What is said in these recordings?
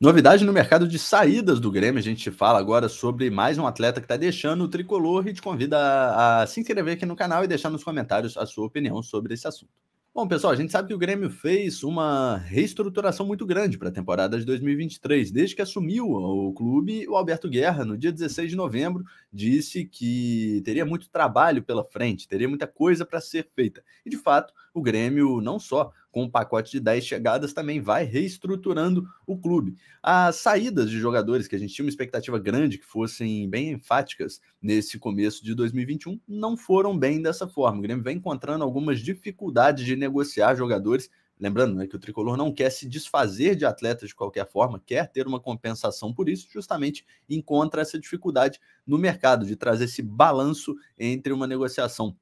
Novidade no mercado de saídas do Grêmio, a gente fala agora sobre mais um atleta que está deixando o tricolor e te convida a, a, se inscrever aqui no canal e deixar nos comentários a sua opinião sobre esse assunto. Bom, pessoal, a gente sabe que o Grêmio fez uma reestruturação muito grande para a temporada de 2023. Desde que assumiu o clube, o Alberto Guerra, no dia 16 de novembro, disse que teria muito trabalho pela frente, teria muita coisa para ser feita. E, de fato, o Grêmio não só com um pacote de 10 chegadas, também vai reestruturando o clube. As saídas de jogadores, que a gente tinha uma expectativa grande que fossem bem enfáticas nesse começo de 2021, não foram bem dessa forma. O Grêmio vem encontrando algumas dificuldades de negociar jogadores. Lembrando né, que o tricolor não quer se desfazer de atletas de qualquer forma, quer ter uma compensação por isso, justamente encontra essa dificuldade no mercado de trazer esse balanço entre uma negociação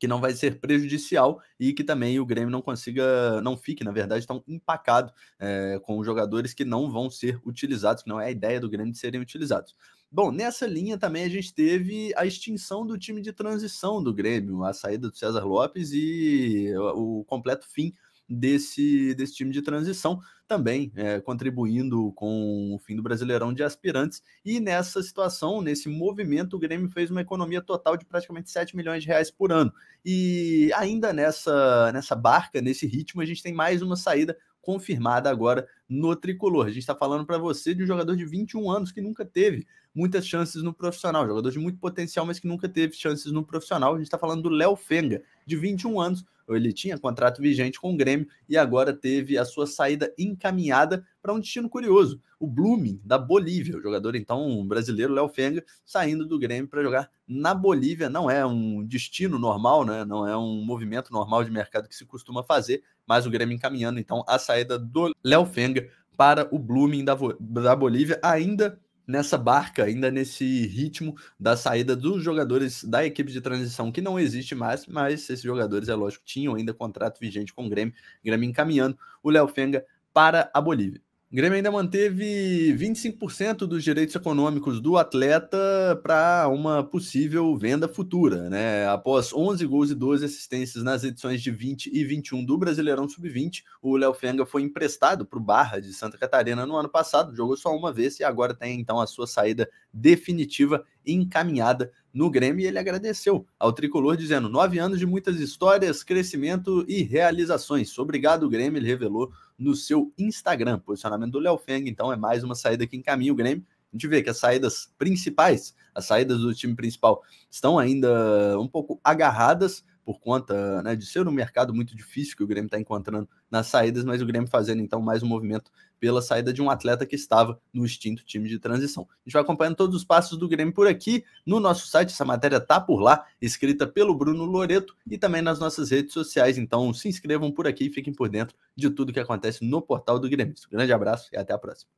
que não vai ser prejudicial e que também o Grêmio não consiga, não fique, na verdade, tão empacado é, com jogadores que não vão ser utilizados, que não é a ideia do Grêmio de serem utilizados. Bom, nessa linha também a gente teve a extinção do time de transição do Grêmio, a saída do César Lopes e o completo fim desse, desse time de transição, também é, contribuindo com o fim do Brasileirão de aspirantes. E nessa situação, nesse movimento, o Grêmio fez uma economia total de praticamente 7 milhões de reais por ano. E ainda nessa, nessa barca, nesse ritmo, a gente tem mais uma saída confirmada agora no tricolor. A gente está falando para você de um jogador de 21 anos que nunca teve muitas chances no profissional, jogador de muito potencial, mas que nunca teve chances no profissional. A gente está falando do Léo Fenga, de 21 anos. Ele tinha contrato vigente com o Grêmio e agora teve a sua saída encaminhada para um destino curioso. O Blooming, da Bolívia, o jogador então um brasileiro, Léo Fenga, saindo do Grêmio para jogar na Bolívia. Não é um destino normal, né? não é um movimento normal de mercado que se costuma fazer, mas o Grêmio encaminhando então a saída do Léo Fenga para o Blooming da, da Bolívia, ainda nessa barca, ainda nesse ritmo da saída dos jogadores da equipe de transição, que não existe mais, mas esses jogadores, é lógico, tinham ainda contrato vigente com o Grêmio, Grêmio encaminhando o Léo Fenga para a Bolívia. O Grêmio ainda manteve 25% dos direitos econômicos do atleta para uma possível venda futura, né? Após 11 gols e 12 assistências nas edições de 20 e 21 do Brasileirão Sub-20, o Léo Fenga foi emprestado para o Barra de Santa Catarina no ano passado, jogou só uma vez e agora tem então a sua saída definitiva encaminhada no Grêmio e ele agradeceu ao tricolor, dizendo: nove anos de muitas histórias, crescimento e realizações. Obrigado, Grêmio, ele revelou no seu Instagram. Posicionamento do Léo Feng, então, é mais uma saída que encaminha o Grêmio. A gente vê que as saídas principais, as saídas do time principal, estão ainda um pouco agarradas por conta né, de ser um mercado muito difícil que o Grêmio está encontrando nas saídas, mas o Grêmio fazendo então mais um movimento pela saída de um atleta que estava no extinto time de transição. A gente vai acompanhando todos os passos do Grêmio por aqui no nosso site, essa matéria tá por lá, escrita pelo Bruno Loreto e também nas nossas redes sociais. Então se inscrevam por aqui e fiquem por dentro de tudo que acontece no portal do Grêmio. grande abraço e até a próxima.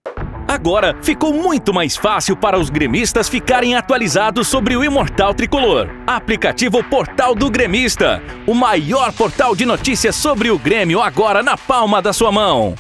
Agora ficou muito mais fácil para os gremistas ficarem atualizados sobre o Imortal Tricolor. Aplicativo Portal do Gremista, o maior portal de notícias sobre o Grêmio agora na palma da sua mão.